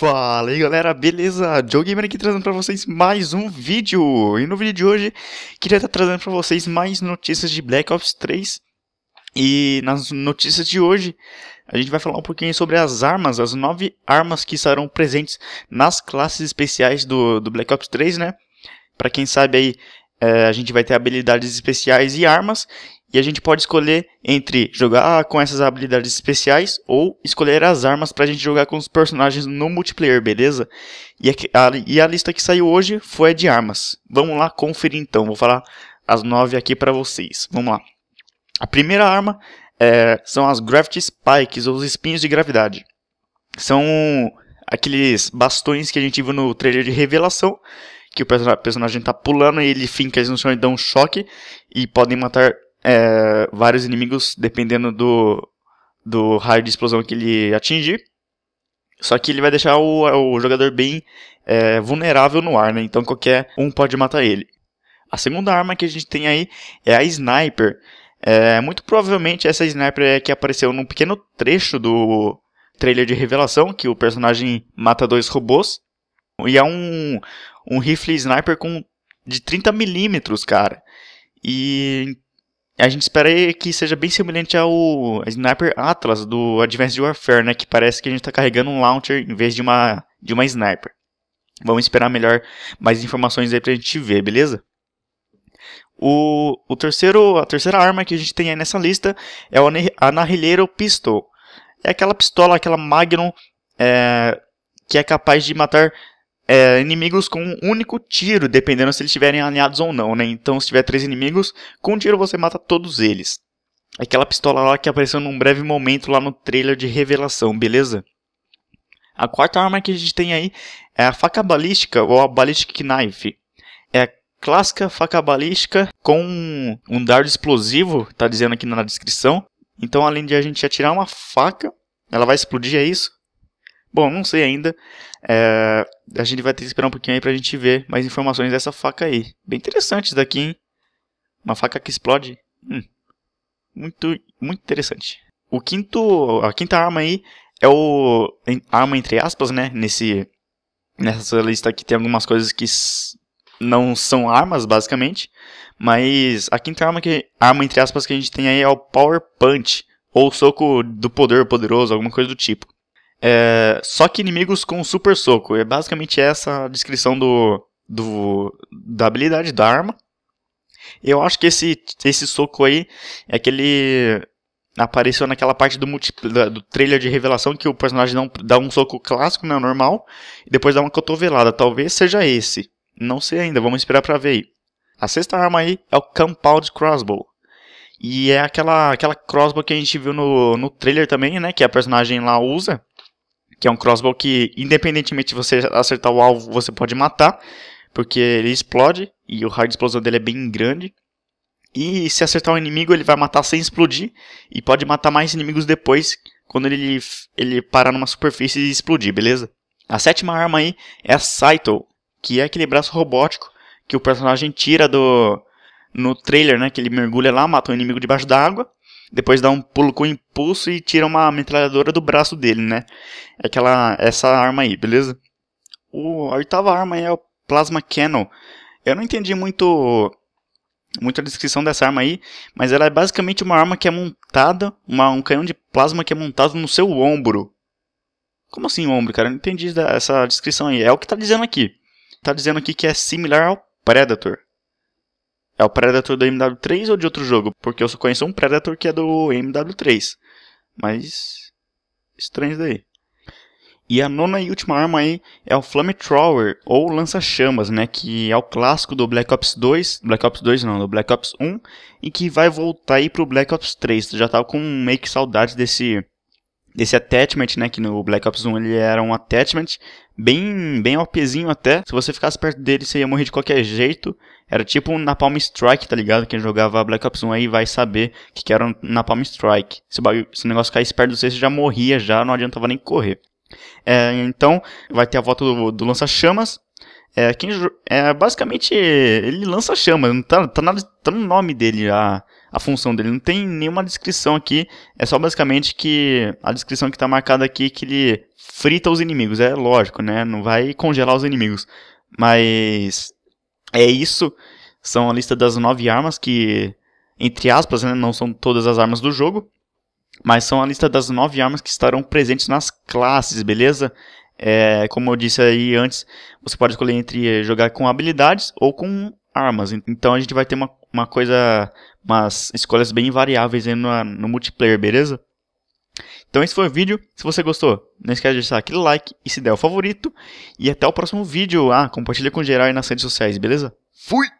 Fala aí galera, beleza? Joe Gamer aqui trazendo para vocês mais um vídeo. E no vídeo de hoje, queria estar trazendo para vocês mais notícias de Black Ops 3. E nas notícias de hoje, a gente vai falar um pouquinho sobre as armas, as nove armas que estarão presentes nas classes especiais do, do Black Ops 3, né? Para quem sabe aí, é, a gente vai ter habilidades especiais e armas. E a gente pode escolher entre jogar ah, com essas habilidades especiais ou escolher as armas para a gente jogar com os personagens no multiplayer, beleza? E a, e a lista que saiu hoje foi a de armas. Vamos lá conferir então, vou falar as nove aqui para vocês. Vamos lá. A primeira arma é, são as Gravity Spikes, ou os espinhos de gravidade. São aqueles bastões que a gente viu no trailer de revelação, que o personagem está pulando e ele finca eles no chão e dá um choque, e podem matar é, vários inimigos dependendo do, do raio de explosão que ele atingir. Só que ele vai deixar o, o jogador bem é, vulnerável no ar, né? Então qualquer um pode matar ele. A segunda arma que a gente tem aí é a Sniper. É, muito provavelmente essa Sniper é que apareceu num pequeno trecho do trailer de revelação, que o personagem mata dois robôs. E é um, um rifle Sniper com, de 30 milímetros, cara. E a gente espera que seja bem semelhante ao Sniper Atlas do Advanced Warfare, né? Que parece que a gente está carregando um launcher em vez de uma, de uma sniper. Vamos esperar melhor mais informações aí pra gente ver, beleza? O, o terceiro, a terceira arma que a gente tem aí nessa lista é o Anarrilheiro Pistol. É aquela pistola, aquela Magnum é, que é capaz de matar é, inimigos com um único tiro, dependendo se eles estiverem alinhados ou não, né? Então, se tiver três inimigos, com um tiro você mata todos eles. Aquela pistola lá que apareceu num breve momento lá no trailer de revelação, beleza? A quarta arma que a gente tem aí é a faca balística ou a ballistic knife. É a clássica faca balística com um dardo explosivo, tá dizendo aqui na descrição. Então, além de a gente atirar uma faca, ela vai explodir, é isso? Bom, não sei ainda. É, a gente vai ter que esperar um pouquinho aí pra gente ver mais informações dessa faca aí. Bem interessante isso daqui, hein? Uma faca que explode. Hum, muito, muito interessante. O quinto, a quinta arma aí é o arma entre aspas, né? Nesse nessa lista aqui tem algumas coisas que não são armas basicamente, mas a quinta arma que arma entre aspas que a gente tem aí é o Power Punch ou soco do poder poderoso, alguma coisa do tipo. É, só que inimigos com super soco. É basicamente essa a descrição do, do, da habilidade da arma. Eu acho que esse, esse soco aí é aquele. Apareceu naquela parte do, multi, do trailer de revelação que o personagem dá um, dá um soco clássico, né, normal, e depois dá uma cotovelada. Talvez seja esse. Não sei ainda, vamos esperar pra ver aí. A sexta arma aí é o Compound Crossbow. E é aquela, aquela crossbow que a gente viu no, no trailer também, né? Que a personagem lá usa que é um crossbow que, independentemente de você acertar o alvo, você pode matar, porque ele explode e o raio de explosão dele é bem grande. E se acertar o um inimigo, ele vai matar sem explodir e pode matar mais inimigos depois quando ele, ele parar numa superfície e explodir, beleza? A sétima arma aí é a Saito, que é aquele braço robótico que o personagem tira do no trailer, né, que ele mergulha lá, mata um inimigo debaixo da água depois dá um pulo com impulso e tira uma metralhadora do braço dele, né? É aquela, essa arma aí, beleza? O, a oitava arma é o Plasma Cannon. Eu não entendi muito muito a descrição dessa arma aí, mas ela é basicamente uma arma que é montada, uma, um canhão de plasma que é montado no seu ombro. Como assim ombro, cara? Eu não entendi essa descrição aí. É o que tá dizendo aqui. Tá dizendo aqui que é similar ao Predator. É o Predator do MW3 ou de outro jogo? Porque eu só conheço um Predator que é do MW3. Mas. Estranho isso daí. E a nona e última arma aí é o Flamethrower, ou lança-chamas, né? Que é o clássico do Black Ops 2, Black Ops 2 não, do Black Ops 1, e que vai voltar aí pro Black Ops 3. já tava com meio que saudade desse, esse attachment, né, que no Black Ops 1 ele era um attachment bem bem OPzinho até. Se você ficasse perto dele, você ia morrer de qualquer jeito. Era tipo um Napalm Strike, tá ligado? Quem jogava Black Ops 1 aí vai saber que, que era um Napalm Strike. Se o, se o negócio caísse perto de você, você já morria já, não adiantava nem correr. É, então, vai ter a volta do, do lança-chamas, é, quem, é, basicamente, ele lança chama, tá, tá, nada tá, no nome dele a, a função dele, não tem nenhuma descrição aqui, é só basicamente que a descrição que está marcada aqui é que ele frita os inimigos, é lógico, né? Não vai congelar os inimigos, mas é isso, são a lista das nove armas que, entre aspas, né, não são todas as armas do jogo, mas são a lista das nove armas que estarão presentes nas classes, beleza? É, como eu disse aí antes, você pode escolher entre jogar com habilidades ou com armas. Então a gente vai ter uma, uma coisa, umas escolhas bem variáveis no, no multiplayer, beleza? Então esse foi o vídeo. Se você gostou, não esquece de deixar aquele like e se der o favorito. E até o próximo vídeo. Ah, compartilha com geral aí nas redes sociais, beleza? Fui!